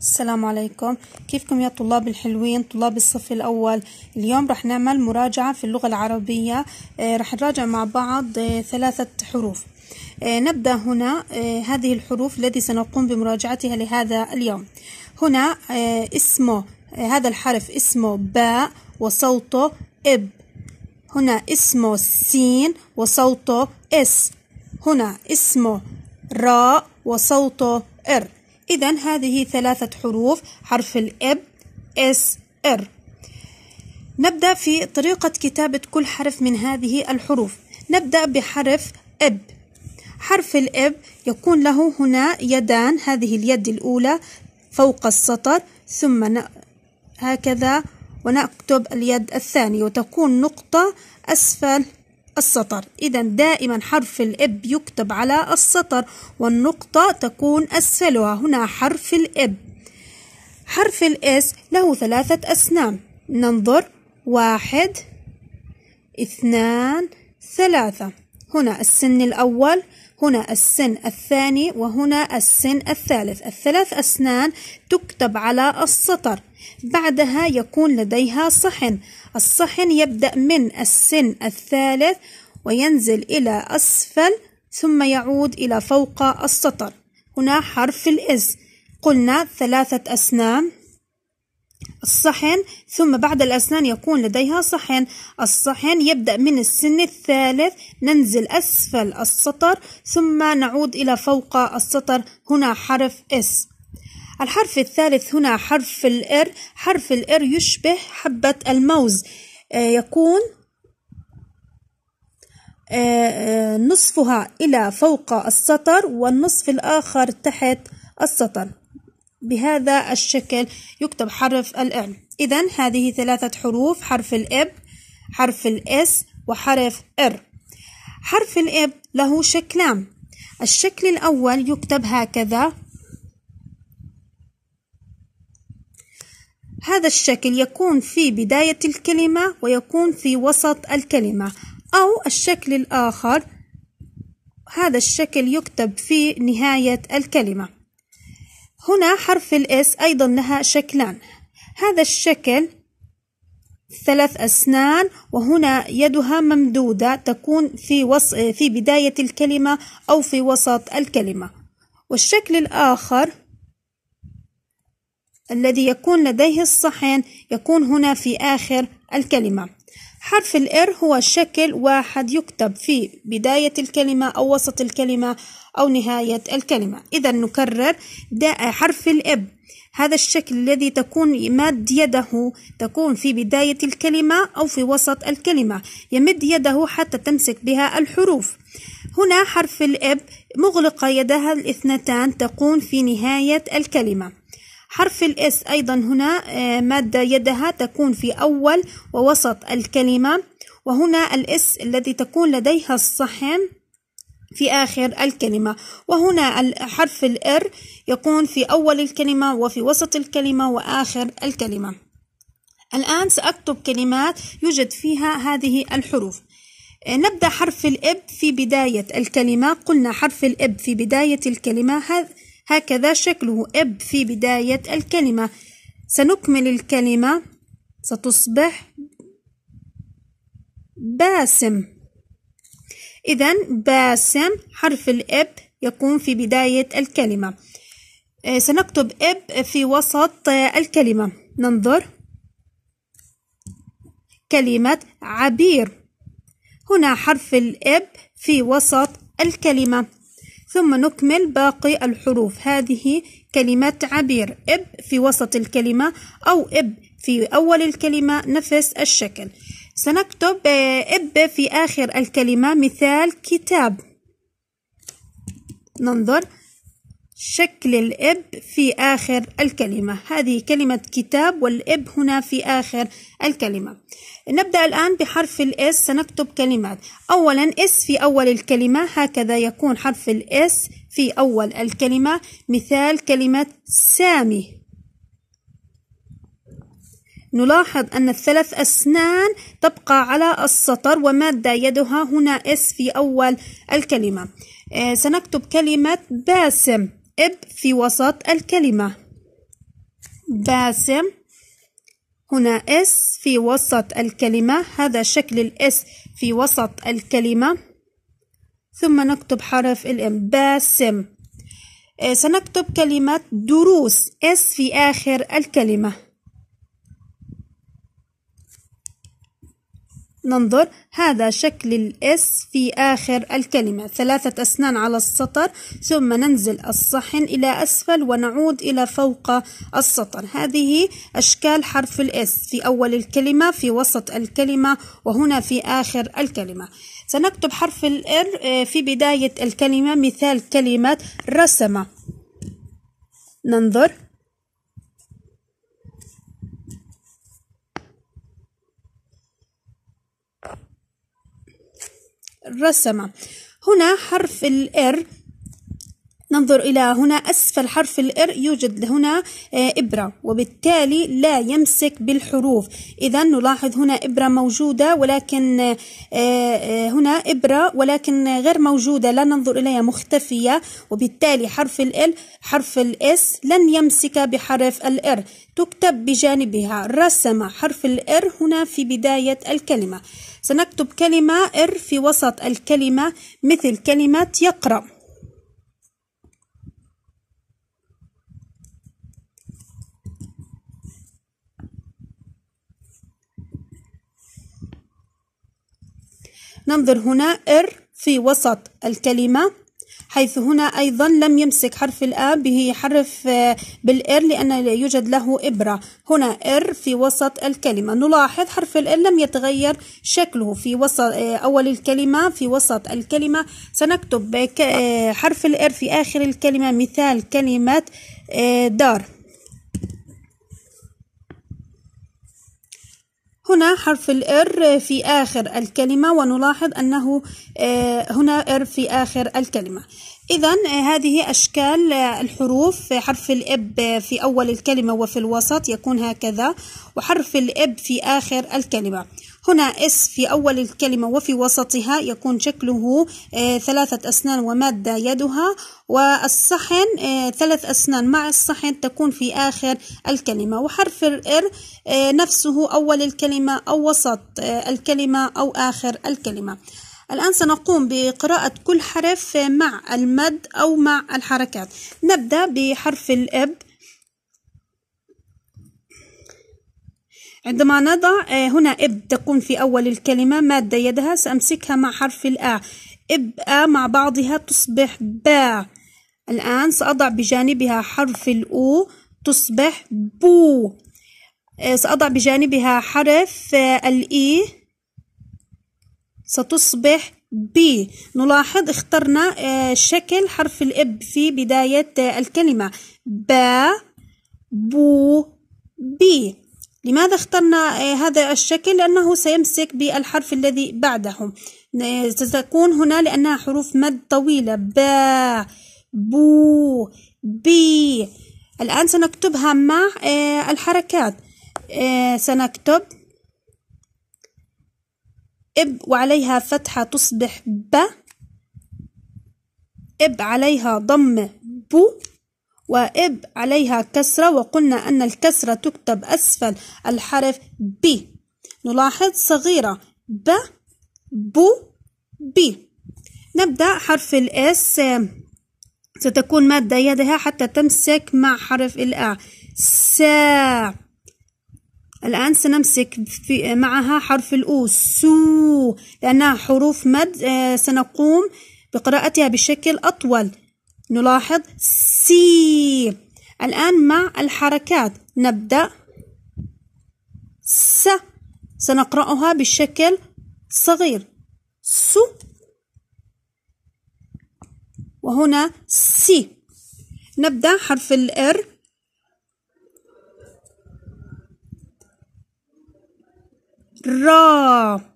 السلام عليكم كيفكم يا طلاب الحلوين طلاب الصف الأول اليوم رح نعمل مراجعة في اللغة العربية آه، رح نراجع مع بعض آه، ثلاثة حروف آه، نبدأ هنا هذه الحروف التي سنقوم بمراجعتها لهذا اليوم هنا اسمه هذا الحرف اسمه باء وصوته إب هنا اسمه سين وصوته إس هنا اسمه راء وصوته إر إذا هذه ثلاثة حروف حرف الإب إس إر نبدأ في طريقة كتابة كل حرف من هذه الحروف نبدأ بحرف إب حرف الإب يكون له هنا يدان هذه اليد الأولى فوق السطر ثم هكذا ونكتب اليد الثانية وتكون نقطة أسفل السطر إذا دائما حرف الإب يكتب على السطر والنقطة تكون أسفلها هنا حرف الإب حرف الإس له ثلاثة أسنان ننظر واحد اثنان ثلاثة هنا السن الأول هنا السن الثاني وهنا السن الثالث الثلاث أسنان تكتب على السطر بعدها يكون لديها صحن الصحن يبدأ من السن الثالث وينزل إلى أسفل ثم يعود إلى فوق السطر هنا حرف الإز قلنا ثلاثة أسنان الصحن ثم بعد الأسنان يكون لديها صحن الصحن يبدأ من السن الثالث ننزل أسفل السطر ثم نعود إلى فوق السطر هنا حرف S الحرف الثالث هنا حرف الإر حرف الإر يشبه حبة الموز آه، يكون آه، آه، نصفها إلى فوق السطر والنصف الآخر تحت السطر بهذا الشكل يكتب حرف ال إذا هذه ثلاثة حروف حرف الإب حرف الإس وحرف إر حرف الإب له شكلان الشكل الأول يكتب هكذا هذا الشكل يكون في بداية الكلمة ويكون في وسط الكلمة أو الشكل الآخر هذا الشكل يكتب في نهاية الكلمة هنا حرف الإس أيضا لها شكلان هذا الشكل ثلاث أسنان وهنا يدها ممدودة تكون في, وص... في بداية الكلمة أو في وسط الكلمة والشكل الآخر الذي يكون لديه الصحن يكون هنا في آخر الكلمة حرف الإر هو شكل واحد يكتب في بداية الكلمة أو وسط الكلمة أو نهاية الكلمة إذا نكرر داء حرف الإب هذا الشكل الذي تكون مد يده تكون في بداية الكلمة أو في وسط الكلمة يمد يده حتى تمسك بها الحروف هنا حرف الإب مغلقة يدها الاثنتان تكون في نهاية الكلمة حرف الاس أيضا هنا آه، مادة يدها تكون في أول ووسط الكلمة وهنا الاس الذي تكون لديها الصحن في آخر الكلمة وهنا حرف الإر يكون في أول الكلمة وفي وسط الكلمة وآخر الكلمة الآن سأكتب كلمات يوجد فيها هذه الحروف آه، نبدأ حرف الإب في بداية الكلمة قلنا حرف الإب في بداية الكلمة هكذا شكله إب في بداية الكلمة سنكمل الكلمة ستصبح باسم إذا باسم حرف الإب يكون في بداية الكلمة آه، سنكتب إب في وسط الكلمة ننظر كلمة عبير هنا حرف الإب في وسط الكلمة ثم نكمل باقي الحروف هذه كلمة عبير إب في وسط الكلمة أو إب في أول الكلمة نفس الشكل سنكتب آه، إب في آخر الكلمة مثال كتاب ننظر شكل الإب في آخر الكلمة هذه كلمة كتاب والإب هنا في آخر الكلمة نبدأ الآن بحرف الإس سنكتب كلمات أولا إس في أول الكلمة هكذا يكون حرف الإس في أول الكلمة مثال كلمة سامي نلاحظ أن الثلاث أسنان تبقى على السطر ومادة يدها هنا إس في أول الكلمة آه، سنكتب كلمة باسم اب في وسط الكلمة باسم هنا اس في وسط الكلمة هذا شكل الاس في وسط الكلمة ثم نكتب حرف الام باسم إيه، سنكتب كلمة دروس اس في آخر الكلمة ننظر هذا شكل الاس في آخر الكلمة ثلاثة أسنان على السطر ثم ننزل الصحن إلى أسفل ونعود إلى فوق السطر هذه أشكال حرف الاس في أول الكلمة في وسط الكلمة وهنا في آخر الكلمة سنكتب حرف الار آه، في بداية الكلمة مثال كلمة رسم ننظر رسم هنا حرف الار ننظر إلى هنا أسفل حرف الإر يوجد هنا آه، إبرة وبالتالي لا يمسك بالحروف إذا نلاحظ هنا إبرة موجودة ولكن آه، آه، هنا إبرة ولكن غير موجودة لا ننظر إليها مختفية وبالتالي حرف الإل حرف الإس لن يمسك بحرف الإر تكتب بجانبها رسم حرف الإر هنا في بداية الكلمة سنكتب كلمة إر في وسط الكلمة مثل كلمة يقرأ ننظر هنا إر في وسط الكلمة حيث هنا أيضا لم يمسك حرف الآ حرف آه، بالإر لأن يوجد له إبرة هنا إر في وسط الكلمة نلاحظ حرف الإر لم يتغير شكله في وسط آه، أول الكلمة في وسط الكلمة سنكتب آه، حرف الإر في آخر الكلمة مثال كلمة دار هنا حرف الإر في آخر الكلمة ونلاحظ أنه آه، هنا إر في آخر الكلمة إذا آه، هذه أشكال آه، الحروف حرف الإب في أول الكلمة وفي الوسط يكون هكذا وحرف الإب في آخر الكلمة هنا اس في أول الكلمة وفي وسطها يكون شكله آه، ثلاثة أسنان ومادة يدها والصحن آه، ثلاث أسنان مع الصحن تكون في آخر الكلمة وحرف الإر آه، نفسه أول الكلمة أو وسط الكلمة أو آخر الكلمة الآن سنقوم بقراءة كل حرف مع المد أو مع الحركات نبدأ بحرف الإب عندما نضع آه، هنا إب تكون في أول الكلمة مادة يدها سأمسكها مع حرف الآ إب آ مع بعضها تصبح باع الآن سأضع بجانبها حرف الأو تصبح بو آه، سأضع بجانبها حرف آه، الإي ستصبح بي نلاحظ اخترنا شكل حرف الإب في بداية الكلمة با بو بي لماذا اخترنا آه، هذا الشكل لأنه سيمسك بالحرف الذي بعده آه، ستكون هنا لأنها حروف مد طويلة با بو بي الآن سنكتبها مع آه، الحركات سنكتب إب وعليها فتحة تصبح ب إب عليها ضمة بو وإب عليها كسرة وقلنا أن الكسرة تكتب أسفل الحرف ب نلاحظ صغيرة ب بو بي نبدأ حرف الإس ستكون مادة يدها حتى تمسك مع حرف الآ سا الآن سنمسك في معها حرف الأو سو لأنها حروف مد آه، سنقوم بقراءتها بشكل أطول نلاحظ سي الآن مع الحركات نبدأ س سنقرأها بشكل صغير سو وهنا سي نبدأ حرف الإر را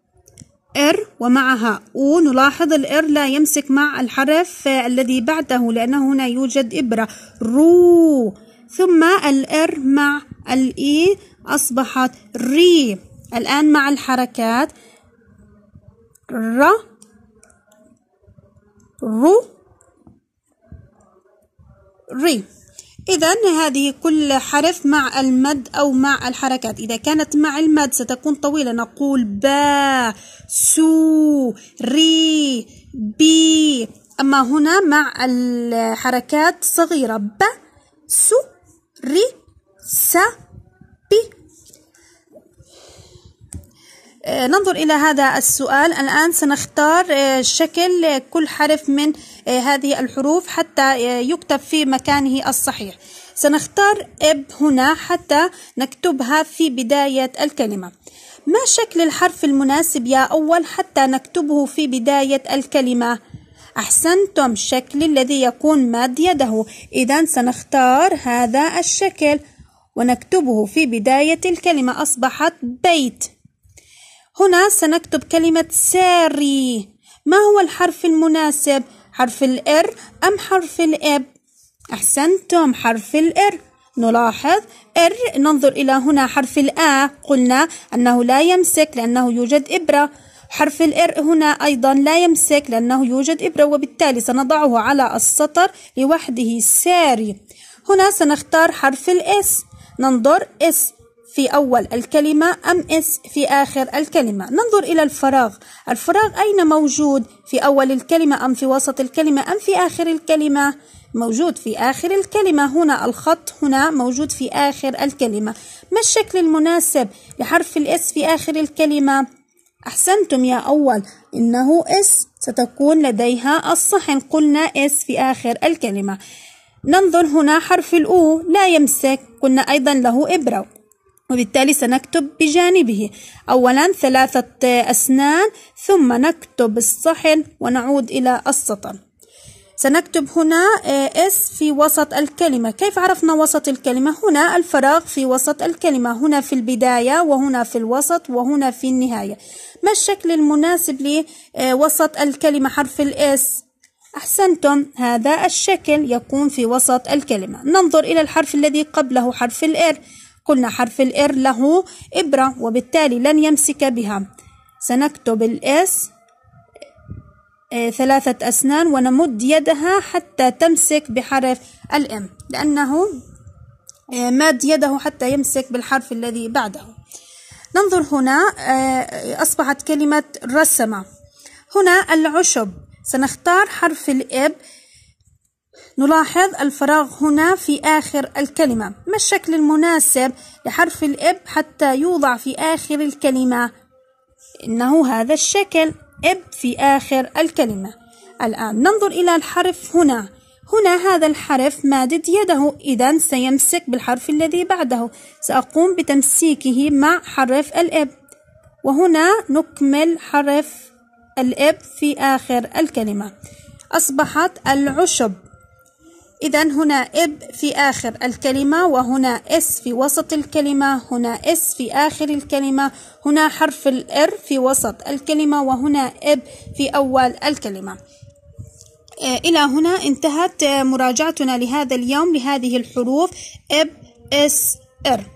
إر ومعها أو نلاحظ الإر لا يمسك مع الحرف الذي بعده لأنه هنا يوجد إبرة رو ثم الإر مع الإي e أصبحت ري الآن مع الحركات ر رو ري إذا هذه كل حرف مع المد أو مع الحركات إذا كانت مع المد ستكون طويلة نقول با سو ري بي أما هنا مع الحركات صغيرة با سو ري سا بي آه، ننظر إلى هذا السؤال الآن سنختار آه، شكل آه، كل حرف من آه، هذه الحروف حتى آه، يكتب في مكانه الصحيح سنختار اب هنا حتى نكتبها في بداية الكلمة ما شكل الحرف المناسب يا أول حتى نكتبه في بداية الكلمة؟ أحسنتم شكل الذي يكون مد يده إذا سنختار هذا الشكل ونكتبه في بداية الكلمة أصبحت بيت هنا سنكتب كلمة ساري ما هو الحرف المناسب؟ حرف الإر أم حرف الإب أحسنتم حرف الإر نلاحظ إر ننظر إلى هنا حرف الآ قلنا أنه لا يمسك لأنه يوجد إبرة حرف الإر هنا أيضا لا يمسك لأنه يوجد إبرة وبالتالي سنضعه على السطر لوحده ساري هنا سنختار حرف الإس ننظر إس في أول الكلمة أم إس في آخر الكلمة ننظر إلى الفراغ الفراغ أين موجود في أول الكلمة أم في وسط الكلمة أم في آخر الكلمة موجود في آخر الكلمة هنا الخط هنا موجود في آخر الكلمة ما الشكل المناسب لحرف الإس في آخر الكلمة أحسنتم يا أول إنه إس ستكون لديها الصحن قلنا إس في آخر الكلمة ننظر هنا حرف الأو لا يمسك قلنا أيضا له إبرة وبالتالي سنكتب بجانبه أولا ثلاثة أسنان ثم نكتب الصحن ونعود إلى السطر سنكتب هنا اس آه، في وسط الكلمة كيف عرفنا وسط الكلمة هنا الفراغ في وسط الكلمة هنا في البداية وهنا في الوسط وهنا في النهاية ما الشكل المناسب لوسط آه، الكلمة حرف الاس أحسنتم هذا الشكل يكون في وسط الكلمة ننظر إلى الحرف الذي قبله حرف الار قلنا حرف الإر له إبرة وبالتالي لن يمسك بها سنكتب الإس آه، ثلاثة أسنان ونمد يدها حتى تمسك بحرف الإم لأنه آه، ماد يده حتى يمسك بالحرف الذي بعده ننظر هنا آه، أصبحت كلمة رسمة هنا العشب سنختار حرف الإب نلاحظ الفراغ هنا في آخر الكلمة ما الشكل المناسب لحرف الإب حتى يوضع في آخر الكلمة إنه هذا الشكل إب في آخر الكلمة الآن ننظر إلى الحرف هنا هنا هذا الحرف مادد يده إذا سيمسك بالحرف الذي بعده سأقوم بتمسيكه مع حرف الإب وهنا نكمل حرف الإب في آخر الكلمة أصبحت العشب إذا هنا إب في آخر الكلمة وهنا إس في وسط الكلمة هنا إس في آخر الكلمة هنا حرف الإر في وسط الكلمة وهنا إب في أول الكلمة آه، إلى هنا انتهت آه، مراجعتنا لهذا اليوم لهذه الحروف إب إس إر